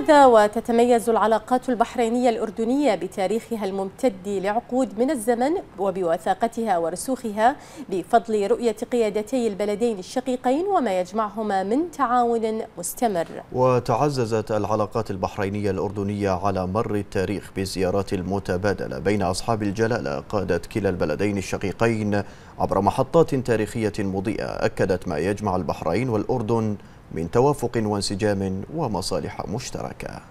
هذا وتتميز العلاقات البحرينية الأردنية بتاريخها الممتد لعقود من الزمن وبوثاقتها ورسوخها بفضل رؤية قيادتي البلدين الشقيقين وما يجمعهما من تعاون مستمر وتعززت العلاقات البحرينية الأردنية على مر التاريخ بالزيارات المتبادلة بين أصحاب الجلالة قادت كلا البلدين الشقيقين عبر محطات تاريخية مضيئة أكدت ما يجمع البحرين والأردن من توافق وانسجام ومصالح مشتركه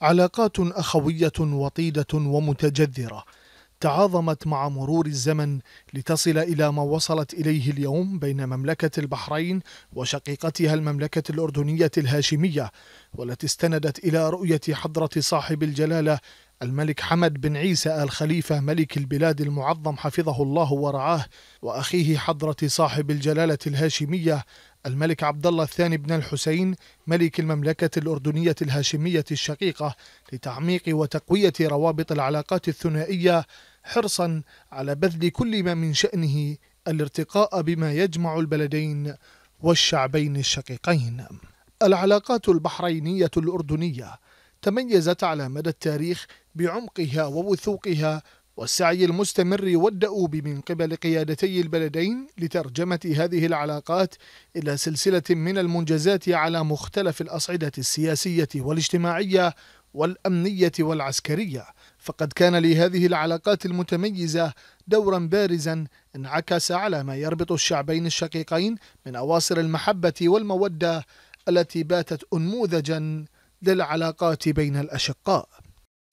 علاقات اخويه وطيده ومتجذره تعاظمت مع مرور الزمن لتصل الى ما وصلت اليه اليوم بين مملكه البحرين وشقيقتها المملكه الاردنيه الهاشميه والتي استندت الى رؤيه حضره صاحب الجلاله الملك حمد بن عيسى آل خليفة ملك البلاد المعظم حفظه الله ورعاه وأخيه حضرة صاحب الجلالة الهاشمية الملك عبد الله الثاني بن الحسين ملك المملكة الأردنية الهاشمية الشقيقة لتعميق وتقوية روابط العلاقات الثنائية حرصا على بذل كل ما من شأنه الارتقاء بما يجمع البلدين والشعبين الشقيقين العلاقات البحرينية الأردنية تميزت على مدى التاريخ بعمقها ووثوقها والسعي المستمر والدؤوب من قبل قيادتي البلدين لترجمة هذه العلاقات إلى سلسلة من المنجزات على مختلف الأصعدة السياسية والاجتماعية والأمنية والعسكرية فقد كان لهذه العلاقات المتميزة دورا بارزا انعكس على ما يربط الشعبين الشقيقين من أواصر المحبة والمودة التي باتت أنموذجا العلاقات بين الأشقاء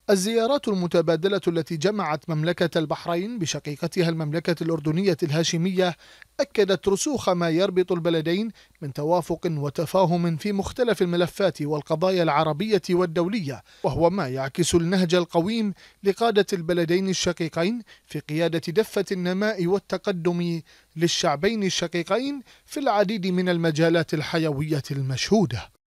الزيارات المتبادلة التي جمعت مملكة البحرين بشقيقتها المملكة الأردنية الهاشمية أكدت رسوخ ما يربط البلدين من توافق وتفاهم في مختلف الملفات والقضايا العربية والدولية وهو ما يعكس النهج القويم لقادة البلدين الشقيقين في قيادة دفة النماء والتقدم للشعبين الشقيقين في العديد من المجالات الحيوية المشهودة